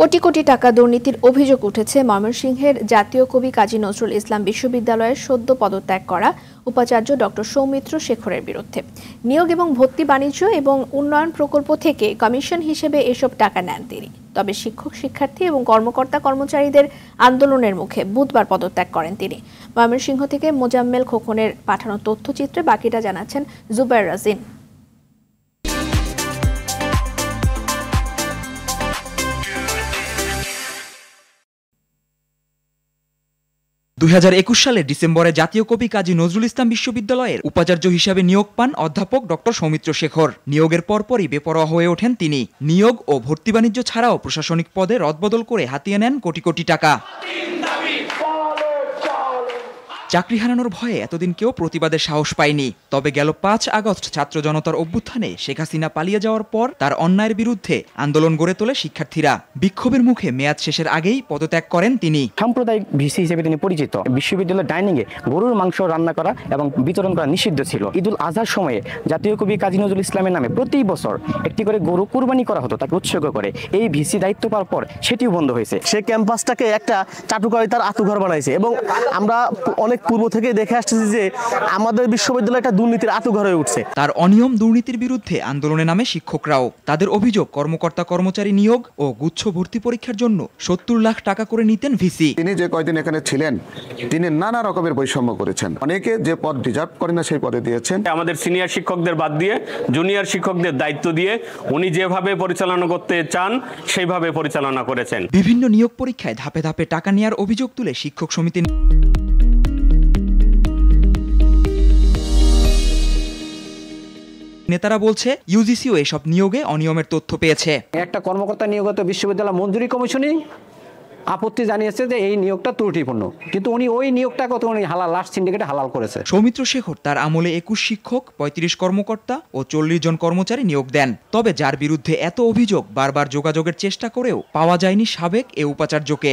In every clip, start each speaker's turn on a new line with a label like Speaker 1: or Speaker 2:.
Speaker 1: কোটি কোটি টাকা দুর্নীতির অভিযোগ উঠেছে ময়মনসিংহের জাতীয় কবি কাজী নজরুল ইসলাম বিশ্ববিদ্যালয়ের সদ্য পদত্যাগ করা উপাচার্য ডক্টর সৌমিত্র শেখরের বিরুদ্ধে নিয়োগ এবং ভর্তি বাণিজ্য এবং উন্নয়ন প্রকল্প থেকে কমিশন হিসেবে এসব টাকা নেন তিনি তবে শিক্ষক শিক্ষার্থী এবং কর্মকর্তা কর্মচারীদের আন্দোলনের মুখে বুধবার পদত্যাগ করেন তিনি ময়মনসিংহ থেকে মোজাম্মেল খোকনের পাঠানো তথ্যচিত্রে বাকিটা জানাচ্ছেন জুবাইর রাজিন
Speaker 2: দুই সালে ডিসেম্বরে জাতীয় কবি কাজী নজরুল ইসলাম বিশ্ববিদ্যালয়ের উপাচার্য হিসাবে নিয়োগ পান অধ্যাপক ডক্টর সৌমিত্র শেখর নিয়োগের পরপরই বেপরোয়া হয়ে ওঠেন তিনি নিয়োগ ও ভর্তি বাণিজ্য ছাড়াও প্রশাসনিক পদে রদবদল করে হাতিয়ে নেন কোটি কোটি টাকা চাকরি হারানোর ভয়ে এতদিন কেউ প্রতিবাদের সাহস পায়নি তবে গেল পাঁচ আগস্ট ছাত্র জনতার অভ্যুত্থানে শেখ হাসিনা পালিয়ে যাওয়ার পর তার অন্যায়ের বিরুদ্ধে আন্দোলন গড়ে তোলে শিক্ষার্থীরা বিক্ষোভের মুখে মেয়াদ শেষের আগেই পদত্যাগ করেন তিনি সাম্প্রদায়িক ভিসি হিসেবে তিনি পরিচিত বিশ্ববিদ্যালয়ের এ গরুর মাংস রান্না করা এবং বিতরণ করা নিষিদ্ধ ছিল ঈদুল আজহার সময়ে জাতীয় কবি কাজী নজরুল ইসলামের নামে প্রতি বছর একটি করে গরু কুরবানি করা হতো তাকে উৎসর্গ করে এই ভিসি দায়িত্ব পাওয়ার পর সেটিও বন্ধ হয়েছে সে ক্যাম্পাসটাকে একটা চাটুকারিতার আতুঘর বানাইছে এবং আমরা অনেক অনেক পূর্ব থেকে দেখে আসতেছি যে আমাদের বিশ্ববিদ্যালয় একটা দুর্নীতির আতুঘর হয়ে উঠছে তার অনিয়ম দুর্নীতির বিরুদ্ধে আন্দোলনে নামে শিক্ষকরাও তাদের অভিযোগ কর্মকর্তা কর্মচারী নিয়োগ ও গুচ্ছ ভর্তি পরীক্ষার জন্য সত্তর লাখ টাকা করে নিতেন ভিসি তিনি যে কয়দিন এখানে ছিলেন তিনি নানা রকমের বৈষম্য করেছেন অনেকে যে পদ ডিজার্ভ করে না সেই পদে দিয়েছেন আমাদের সিনিয়র শিক্ষকদের বাদ দিয়ে জুনিয়র শিক্ষকদের দায়িত্ব দিয়ে উনি যেভাবে পরিচালনা করতে চান সেইভাবে পরিচালনা করেছেন বিভিন্ন নিয়োগ পরীক্ষায় ধাপে ধাপে টাকা নেওয়ার অভিযোগ তুলে শিক্ষক সমিতি নেতারা বলছে ইউজিসিও এসব নিয়োগে অনিয়মের তথ্য পেয়েছে একটা কর্মকর্তা নিয়োগত বিশ্ববিদ্যালয় মঞ্জুরি কমিশনই আপত্তি জানিয়েছে যে এই নিয়োগটা ত্রুটিপূর্ণ কিন্তু উনি ওই নিয়োগটা কত উনি হালাল লাস্ট সিন্ডিকেটে হালাল করেছে সৌমিত্র শেখর তার আমলে একুশ শিক্ষক ৩৫ কর্মকর্তা ও চল্লিশ জন কর্মচারী নিয়োগ দেন তবে যার বিরুদ্ধে এত অভিযোগ বারবার যোগাযোগের চেষ্টা করেও পাওয়া যায়নি সাবেক এ উপাচার্যকে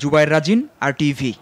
Speaker 2: জুবাইর রাজিন আর টিভি